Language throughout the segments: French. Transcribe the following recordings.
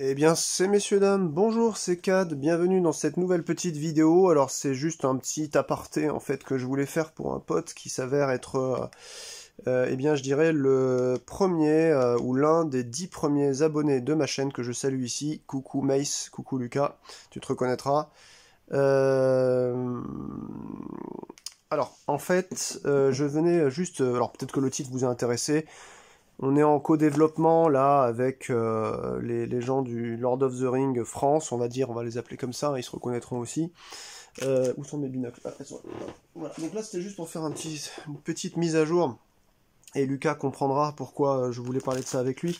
Eh bien, c'est messieurs dames, bonjour, c'est Cad, bienvenue dans cette nouvelle petite vidéo. Alors, c'est juste un petit aparté en fait que je voulais faire pour un pote qui s'avère être, euh, euh eh bien, je dirais le premier euh, ou l'un des dix premiers abonnés de ma chaîne que je salue ici. Coucou Mace, coucou Lucas, tu te reconnaîtras. Euh, alors, en fait, je venais juste, alors peut-être que le titre vous a intéressé. On est en co-développement là avec euh, les, gens du Lord of the Ring France, on va dire, on va les appeler comme ça, hein, ils se reconnaîtront aussi. Euh, où sont mes binocles ah, Donc là c'était juste pour faire un petit, une petite mise à jour et Lucas comprendra pourquoi euh, je voulais parler de ça avec lui.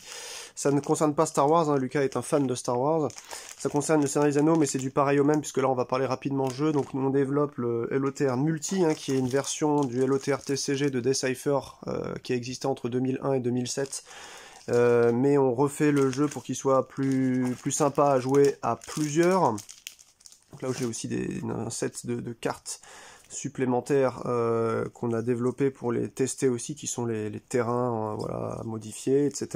Ça ne concerne pas Star Wars, hein. Lucas est un fan de Star Wars. Ça concerne le scénario des Anneaux, mais c'est du pareil au même, puisque là on va parler rapidement jeu. Donc nous on développe le LOTR Multi, hein, qui est une version du LOTR TCG de Decipher, euh, qui qui existé entre 2001 et 2007. Euh, mais on refait le jeu pour qu'il soit plus, plus sympa à jouer à plusieurs. Donc là où j'ai aussi des, un set de, de cartes supplémentaires euh, qu'on a développés pour les tester aussi, qui sont les, terrains euh, voilà, à etc.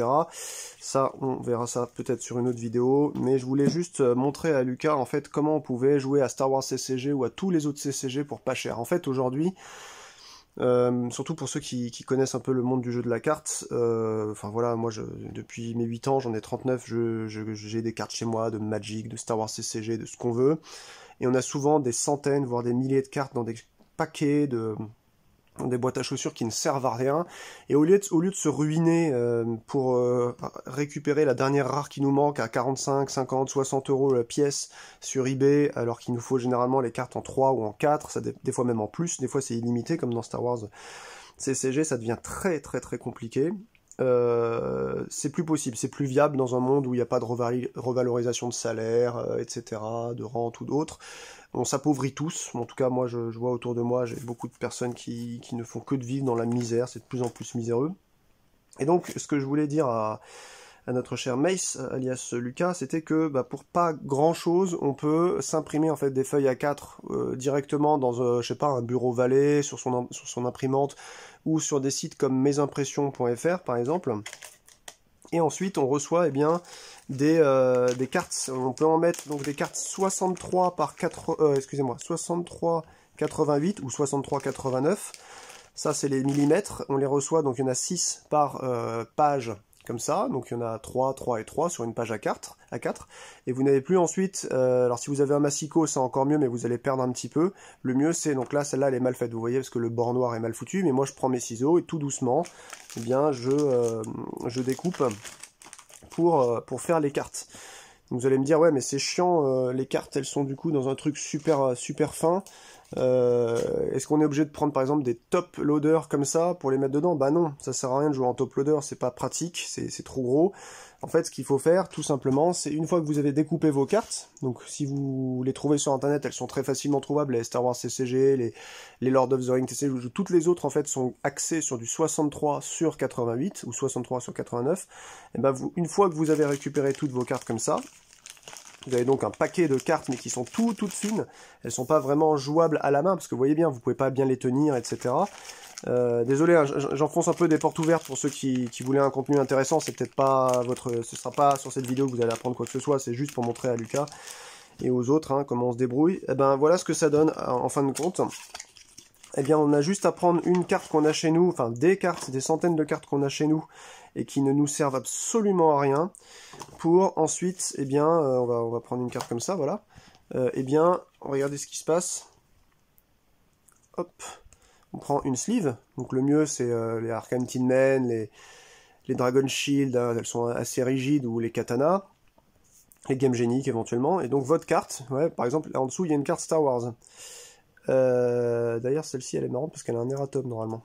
Ça, on verra ça peut-être sur une autre vidéo, mais je voulais juste euh, montrer à Lucas en fait comment on pouvait jouer à Star Wars CCG ou à tous les autres CCG pour pas cher. En fait, aujourd'hui, surtout pour ceux qui, connaissent un peu le monde du jeu de la carte. Enfin voilà, moi je, depuis mes 8 ans, j'en ai 39, j'ai je, j'ai des cartes chez moi de Magic, de Star Wars CCG, de ce qu'on veut. Et on a souvent des centaines, voire des milliers de cartes dans des paquets de, des boîtes à chaussures qui ne servent à rien. Et au lieu de, se ruiner euh, pour euh, récupérer la dernière rare qui nous manque à 45, 50, 60 euros la pièce sur eBay, alors qu'il nous faut généralement les cartes en 3 ou en 4, ça des fois même en plus, des fois c'est illimité comme dans Star Wars CCG, ça devient très très très compliqué. Euh, c'est plus possible, c'est plus viable dans un monde où il n'y a pas de revalorisation de salaire, euh, etc., de rente ou d'autres. On s'appauvrit tous. En tout cas, moi, je, vois autour de moi, j'ai beaucoup de personnes qui, qui, ne font que de vivre dans la misère. C'est de plus en plus miséreux. Et donc, ce que je voulais dire à, notre cher Mace, alias Lucas, c'était que bah, pour pas grand-chose, on peut s'imprimer en fait des feuilles à 4 euh, directement dans, je sais pas, un bureau valet, sur son, sur son imprimante, ou sur des sites comme mesimpressions.fr par exemple. Et ensuite, on reçoit eh bien, euh, des, cartes. On peut en mettre donc des cartes 63 par 4, euh, excusez-moi, 63 88 ou 63 89. Ça, c'est les millimètres. On les reçoit, donc il y en a 6 par euh, page comme ça, donc il y en a 3, 3 et 3 sur une page à 4, et vous n'avez plus ensuite, euh, alors si vous avez un massicot c'est encore mieux, mais vous allez perdre un petit peu, le mieux c'est, donc là celle-là elle est mal faite, vous voyez, parce que le bord noir est mal foutu, mais moi je prends mes ciseaux et tout doucement, eh bien je, euh, je découpe pour, euh, pour faire les cartes vous allez me dire, ouais, mais c'est chiant, euh, les cartes, elles sont du coup dans un truc super, euh, super fin. Euh, est-ce qu'on est obligé de prendre par exemple des top loaders comme ça pour les mettre dedans Bah non, ça sert à rien de jouer en top loader, c'est pas pratique, c'est trop gros. En fait, ce qu'il faut faire, tout simplement, c'est une fois que vous avez découpé vos cartes, donc si vous les trouvez sur internet, elles sont très facilement trouvables, les Star Wars CCG, les, les Lord of the Rings toutes les autres en fait sont axées sur du 63 sur 88 ou 63 sur 89. Et eh ben vous, une fois que vous avez récupéré toutes vos cartes comme ça, vous avez donc un paquet de cartes, mais qui sont tout, toutes fines. Elles sont pas vraiment jouables à la main, parce que vous voyez bien, vous pouvez pas bien les tenir, etc. Euh, désolé, hein, j'enfonce un peu des portes ouvertes pour ceux qui, voulaient un contenu intéressant. C'est peut-être pas votre, ce sera pas sur cette vidéo que vous allez apprendre quoi que ce soit. C'est juste pour montrer à Lucas et aux autres hein, comment on se débrouille. Et eh ben voilà ce que ça donne euh, en fin de compte. Eh bien, on a juste à prendre une carte qu'on a chez nous, enfin des cartes, des centaines de cartes qu'on a chez nous et qui ne nous servent absolument à rien, pour ensuite, eh bien, euh, on, va, on va prendre une carte comme ça, voilà. Euh, eh bien, regardez ce qui se passe. Hop on prend une sleeve. Donc le mieux, c'est euh, les Arcane Tin Men, les, les Dragon Shield, hein, elles sont assez rigides, ou les Katanas, les Game Géniques éventuellement. Et donc votre carte, ouais, par exemple, là en dessous, il y a une carte Star Wars. Euh, d'ailleurs, celle-ci, elle est marrante parce qu'elle a un erratum normalement.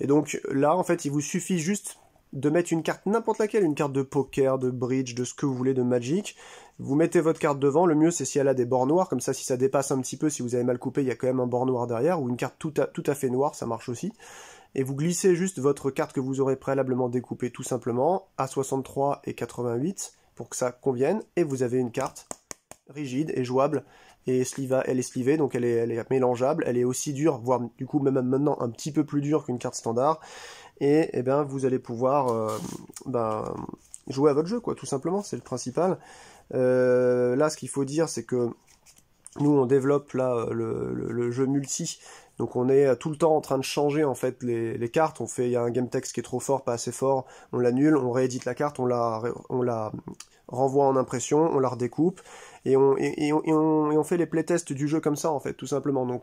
Et donc là, en fait, il vous suffit juste de mettre une carte n'importe laquelle, une carte de poker, de bridge, de ce que vous voulez, de Magic, vous mettez votre carte devant, le mieux c'est si elle a des bords noirs, comme ça si ça dépasse un petit peu, si vous avez mal coupé, il y a quand même un bord noir derrière, ou une carte tout à, tout à fait noire, ça marche aussi. Et vous glissez juste votre carte que vous aurez préalablement découpée tout simplement à 63 et 88 pour que ça convienne, et vous avez une carte rigide et jouable et sliva, elle est slivée, donc elle est, mélangeable, elle est aussi dure, voire du coup même maintenant un petit peu plus dure qu'une carte standard, et, et eh ben, vous allez pouvoir euh, ben, jouer à votre jeu, quoi, tout simplement, c'est le principal. Euh, là, ce qu'il faut dire, c'est que nous, on développe le, jeu multi. Donc on est tout le temps en train de changer en fait les, cartes. On fait il y a un game text qui est trop fort, pas assez fort, on l'annule, on réédite la carte, on la, renvoie en impression, on la redécoupe et on, fait les playtests du jeu comme ça en fait, tout simplement. Donc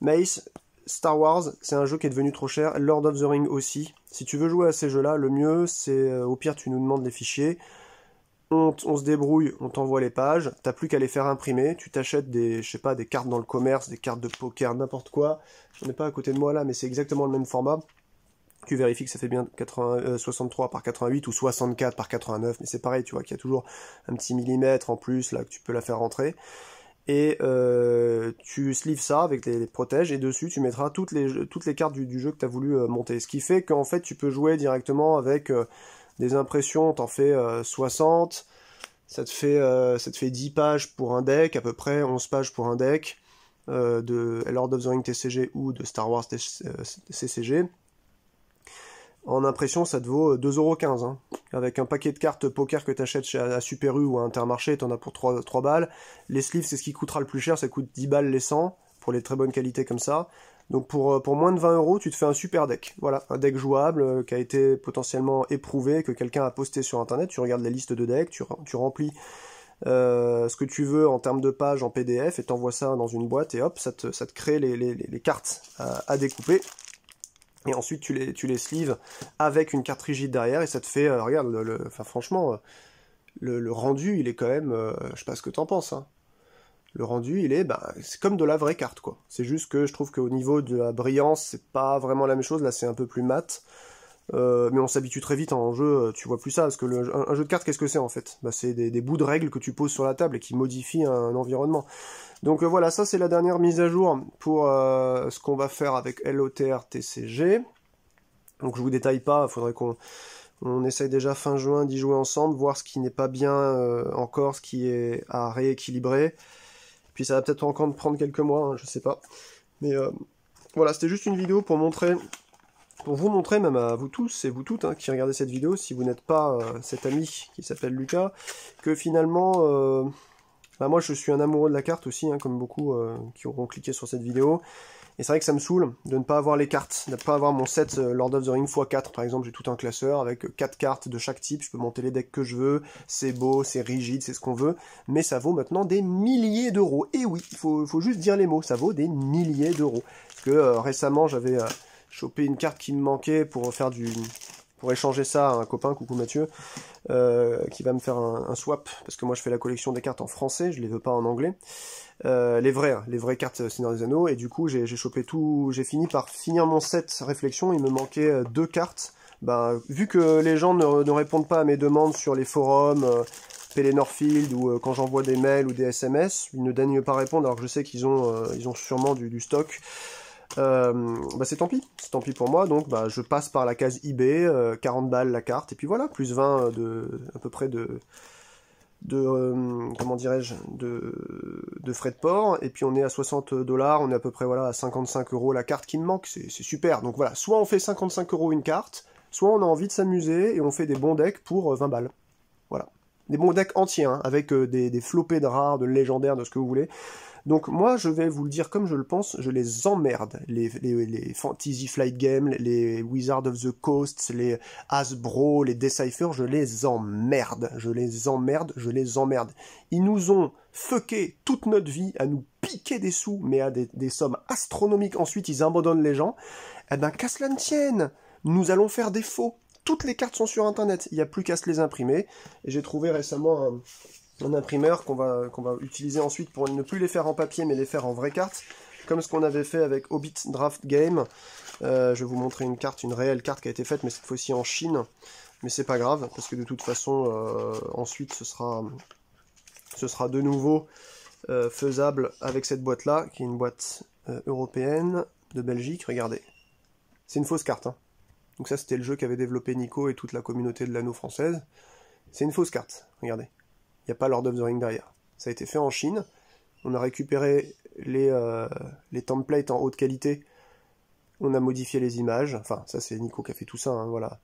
Mace, Star Wars, c'est un jeu qui est devenu trop cher, Lord of the Ring aussi. Si tu veux jouer à ces jeux-là, le mieux c'est euh, au pire tu nous demandes les fichiers on, se débrouille, on t'envoie les pages, t'as plus qu'à les faire imprimer, tu t'achètes des, je sais pas, des cartes dans le commerce, des cartes de poker, n'importe quoi. J'en ai pas à côté de moi là, mais c'est exactement le même format. Tu vérifies que ça fait bien 80, 63 euh, par 88 ou 64 par 89, mais c'est pareil, tu vois qu'il y a toujours un petit millimètre en plus là que tu peux la faire rentrer et euh, tu sleeves ça avec les, protèges et dessus tu mettras toutes les, toutes les cartes du, jeu que tu as voulu euh, monter. Ce qui fait qu'en fait tu peux jouer directement avec des impressions, t'en fais 60, euh, ça te, fait, euh, ça te fait 10 pages pour un deck, à peu près 11 pages pour un deck euh, de Lord of the Rings TCG ou de Star Wars TCG. En impression, ça te vaut 2,15€. Hein. Avec un paquet de cartes poker que t'achètes à, à Super U ou à Intermarché, t'en as pour 3 balles. Les sleeves, c'est ce qui coûtera le plus cher, ça coûte 10 balles les 100 pour les très bonnes qualités comme ça. Donc euh, pour, moins de 20 euros, tu te fais un super deck. Voilà, un deck jouable euh, qui a été potentiellement éprouvé, que quelqu'un a posté sur internet. Tu regardes la liste de decks, tu, remplis euh, ce que tu veux en termes de pages en PDF et t'envoies ça dans une boîte et hop, ça te, te crée les, cartes à, découper. Et ensuite tu les, tu les sleeves avec une carte rigide derrière et ça te fait, regarde, le, Enfin franchement, le, rendu il est quand même, je sais pas ce que t'en penses, hein le rendu, il est, bah, c'est comme de la vraie carte, quoi. C'est juste que je trouve qu'au niveau de la brillance, c'est pas vraiment la même chose. Là, c'est un peu plus mat. Euh, mais on s'habitue très vite en jeu, euh, tu vois plus ça, parce que le, un, jeu de cartes, qu'est-ce que c'est en fait bah, C'est des, bouts de règles que tu poses sur la table et qui modifient un, environnement. Donc euh, voilà, ça c'est la dernière mise à jour pour ce qu'on va faire avec LOTR TCG. Donc je vous détaille pas, il faudrait qu'on essaye déjà fin juin d'y jouer ensemble, voir ce qui n'est pas bien encore, ce qui est à rééquilibrer. Puis ça va peut-être encore prendre quelques mois, je hein, je sais pas. Mais euh, voilà, c'était juste une vidéo pour montrer, pour vous montrer, même à vous tous et vous toutes hein, qui regardez cette vidéo, si vous n'êtes pas euh, cet ami qui s'appelle Lucas, que finalement, euh, bah moi je suis un amoureux de la carte aussi, hein, comme beaucoup qui auront cliqué sur cette vidéo. Et c'est vrai que ça me saoule de ne pas avoir les cartes, de ne pas avoir mon set euh, Lord of the Rings x4. Par exemple, j'ai tout un classeur avec 4 euh, cartes de chaque type, je peux monter les decks que je veux, c'est beau, c'est rigide, c'est ce qu'on veut, mais ça vaut maintenant des milliers d'euros. Et oui, il faut, juste dire les mots, ça vaut des milliers d'euros. Parce que euh, récemment, j'avais chopé une carte qui me manquait pour du, pour échanger ça à un copain, coucou Mathieu, qui va me faire un, un, swap, parce que moi je fais la collection des cartes en français, je les veux pas en anglais. Euh, les vrais, hein, les vraies cartes euh, Seigneur des Anneaux. Et du coup, j'ai chopé tout, j'ai fini par finir mon set réflexion. Il me manquait euh, deux cartes. Bah, vu que les gens ne, répondent pas à mes demandes sur les forums, euh, ou quand j'envoie des mails ou des SMS, ils ne daignent pas répondre alors que je sais qu'ils ont, ils ont sûrement du, stock. bah c'est tant pis, c'est tant pis pour moi, donc ben, je passe par la case eBay, 40 balles la carte, et puis voilà, plus 20 de à peu près de, de euh, comment dirais-je de, de, frais de port et puis on est à 60 dollars on est à peu près voilà à 55 euros la carte qui me manque c'est super donc voilà soit on fait 55 euros une carte soit on a envie de s'amuser et on fait des bons decks pour 20 euh, balles voilà des bons decks entiers hein, avec euh, des, des de rares de légendaires de ce que vous voulez donc moi, je vais vous le dire comme je le pense, je les emmerde, les, Fantasy Flight Games, les Wizards of the Coast, les Hasbro, les Decipher, je les emmerde, je les emmerde, je les emmerde. Ils nous ont fucké toute notre vie à nous piquer des sous, mais à des, sommes astronomiques. Ensuite, ils abandonnent les gens. Eh ben, qu'à cela ne tienne Nous allons faire défaut. Toutes les cartes sont sur Internet. Il n'y a plus qu'à se les imprimer. Et j'ai trouvé récemment un un imprimeur qu'on va, utiliser ensuite pour ne plus les faire en papier mais les faire en vraie carte, comme ce qu'on avait fait avec Hobbit Draft Game. Euh, je vais vous montrer une carte, une réelle carte qui a été faite, mais cette fois-ci en Chine. Mais c'est pas grave, parce que de toute façon, euh, ensuite ce sera, ce sera de nouveau euh, faisable avec cette boîte-là, qui est une boîte européenne de Belgique. Regardez, c'est une fausse carte. Hein. Donc ça, c'était le jeu qu'avait développé Nico et toute la communauté de l'anneau française. C'est une fausse carte, regardez. Il n'y a pas Lord of the Ring derrière. Ça a été fait en Chine. On a récupéré les, euh, les templates en haute qualité. On a modifié les images. Enfin, ça c'est Nico qui a fait tout ça. Hein, voilà.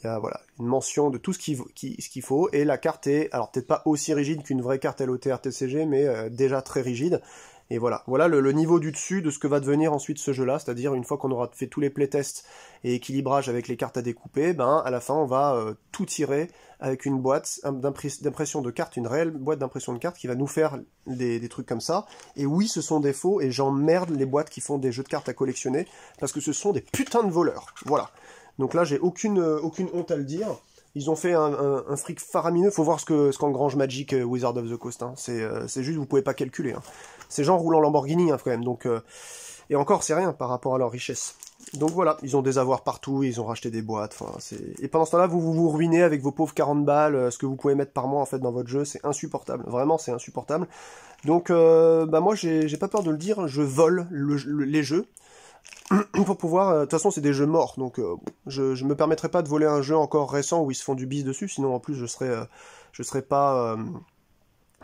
Il y a voilà, une mention de tout ce qu'il qui, faut. Et la carte est, alors peut-être pas aussi rigide qu'une vraie carte LOTR TCG, mais euh, déjà très rigide. Et voilà, voilà le, niveau du dessus de ce que va devenir ensuite ce jeu-là, c'est-à-dire une fois qu'on aura fait tous les playtests et équilibrage avec les cartes à découper, ben à la fin on va euh, tout tirer avec une boîte d'impression de cartes, une réelle boîte d'impression de cartes qui va nous faire des, trucs comme ça. Et oui, ce sont des faux et j'emmerde les boîtes qui font des jeux de cartes à collectionner parce que ce sont des putains de voleurs. Voilà. Donc là, j'ai aucune, euh, aucune honte à le dire. Ils ont fait un, fric faramineux. Faut voir ce que ce qu'engrange Magic euh, Wizard of the Coast. Hein. Euh, c'est juste, vous pouvez pas calculer. Hein. Ces gens genre roulant Lamborghini hein, quand même. Donc euh, et encore, c'est rien par rapport à leur richesse. Donc voilà, ils ont des avoirs partout, ils ont racheté des boîtes. Et pendant ce temps-là, vous, vous ruinez avec vos pauvres 40 balles, ce que vous pouvez mettre par mois en fait dans votre jeu, c'est insupportable. Vraiment, c'est insupportable. Donc, bah moi, j'ai pas peur de le dire, je vole les jeux. pour pouvoir. Euh, de toute façon, c'est des jeux morts, donc euh, je, ne me permettrai pas de voler un jeu encore récent où ils se font du bis dessus, sinon en plus je serais, euh, je serais pas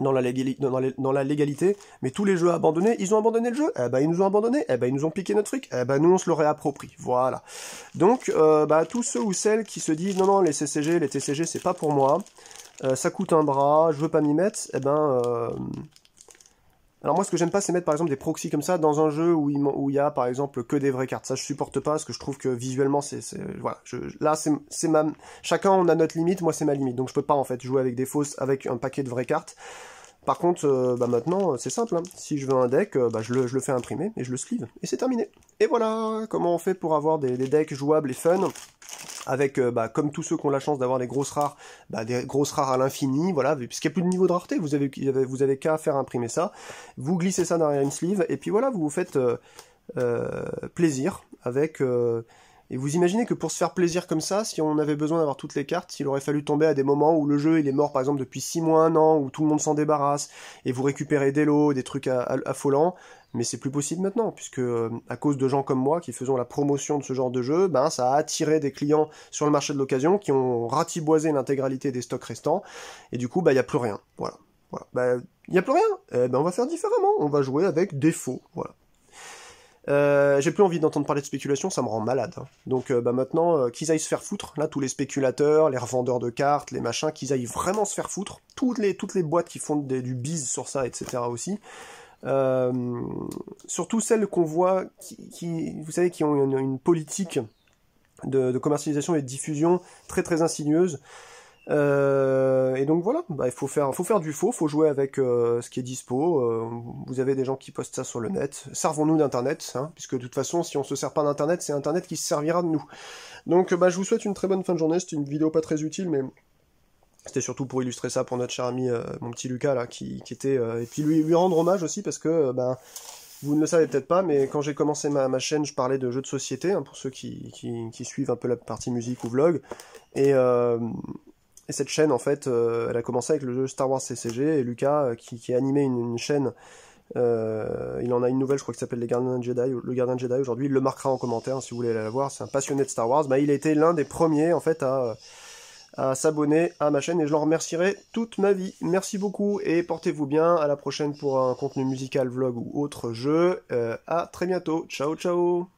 dans, la légalité. Mais tous les jeux abandonnés, ils ont abandonné le jeu, eh ben ils nous ont abandonné, eh ben ils nous ont piqué notre truc, eh ben nous on se l'aurait approprié voilà. Donc, bah, tous ceux ou celles qui se disent non, non, les CCG, les TCG, c'est pas pour moi, ça coûte un bras, je veux pas m'y mettre, eh ben alors moi ce que j'aime pas c'est mettre par exemple des proxys comme ça dans un jeu où il, où y a par exemple que des vraies cartes. Ça je supporte pas parce que je trouve que visuellement c'est voilà, là c'est ma chacun on a notre limite, moi c'est ma limite. Donc je peux pas en fait jouer avec des fausses avec un paquet de vraies cartes. Par contre, euh, bah, maintenant, c'est simple. Hein. Si je veux un deck, euh, bah je, le, fais imprimer et je le sleeve. Et c'est terminé. Et voilà comment on fait pour avoir des, des decks jouables et fun avec, euh, bah, comme tous ceux qui ont la chance d'avoir des grosses rares, bah, des grosses rares à l'infini, voilà, puisqu'il n'y a plus de niveau de rareté, vous avez, vous avez qu'à faire imprimer ça, vous glissez ça derrière une sleeve, et puis voilà, vous vous faites euh, euh, plaisir avec... Et vous imaginez que pour se faire plaisir comme ça, si on avait besoin d'avoir toutes les cartes, il aurait fallu tomber à des moments où le jeu il est mort par exemple depuis 6 mois, 1 an, où tout le monde s'en débarrasse, et vous récupérez des lots, des trucs affolants mais c'est plus possible maintenant, puisque euh, à cause de gens comme moi qui faisons la promotion de ce genre de jeu, ben ça a attiré des clients sur le marché de l'occasion qui ont ratiboisé l'intégralité des stocks restants, et du coup, ben, il y a plus rien. Voilà. Voilà. Ben, il n'y a plus rien. Eh ben, on va faire différemment. On va jouer avec défaut. Voilà. Euh, j'ai plus envie d'entendre parler de spéculation, ça me rend malade. Hein. Donc euh, ben, maintenant, qu'ils aillent se faire foutre, là, tous les spéculateurs, les revendeurs de cartes, les machins, qu'ils aillent vraiment se faire foutre, toutes les, toutes les boîtes qui font du bise sur ça, etc. aussi, euh, surtout celles qu'on voit qui, qui, vous savez, qui ont une, politique de, commercialisation et de diffusion très très insidieuse Euh, et donc voilà, bah, il faut faire, faut faire du faux, faut jouer avec euh, ce qui est dispo. Euh, vous avez des gens qui postent ça sur le net. Servons-nous d'Internet, hein, puisque de toute façon, si on se sert pas d'Internet, c'est Internet qui se servira de nous. Donc bah, je vous souhaite une très bonne fin de journée. C'était une vidéo pas très utile, mais c'était surtout pour illustrer ça pour notre cher ami, euh, mon petit Lucas, là, qui, était. Euh, et puis lui, lui rendre hommage aussi, parce que, euh, ben, vous ne le savez peut-être pas, mais quand j'ai commencé ma, ma, chaîne, je parlais de jeux de société, hein, pour ceux qui, suivent un peu la partie musique ou vlog. Et, cette chaîne, en fait, elle a commencé avec le jeu Star Wars CCG, et Lucas, qui, qui animé une, chaîne. il en a une nouvelle, je crois, qui s'appelle Les Gardiens Jedi, le Gardien Jedi aujourd'hui. Il le marquera en commentaire hein, si vous voulez aller la voir. C'est un passionné de Star Wars. mais ben, il était l'un des premiers, en fait, à à s'abonner à ma chaîne et je l'en remercierai toute ma vie. Merci beaucoup et portez-vous bien. À la prochaine pour un contenu musical, vlog ou autre jeu. A euh, à très bientôt. Ciao, ciao.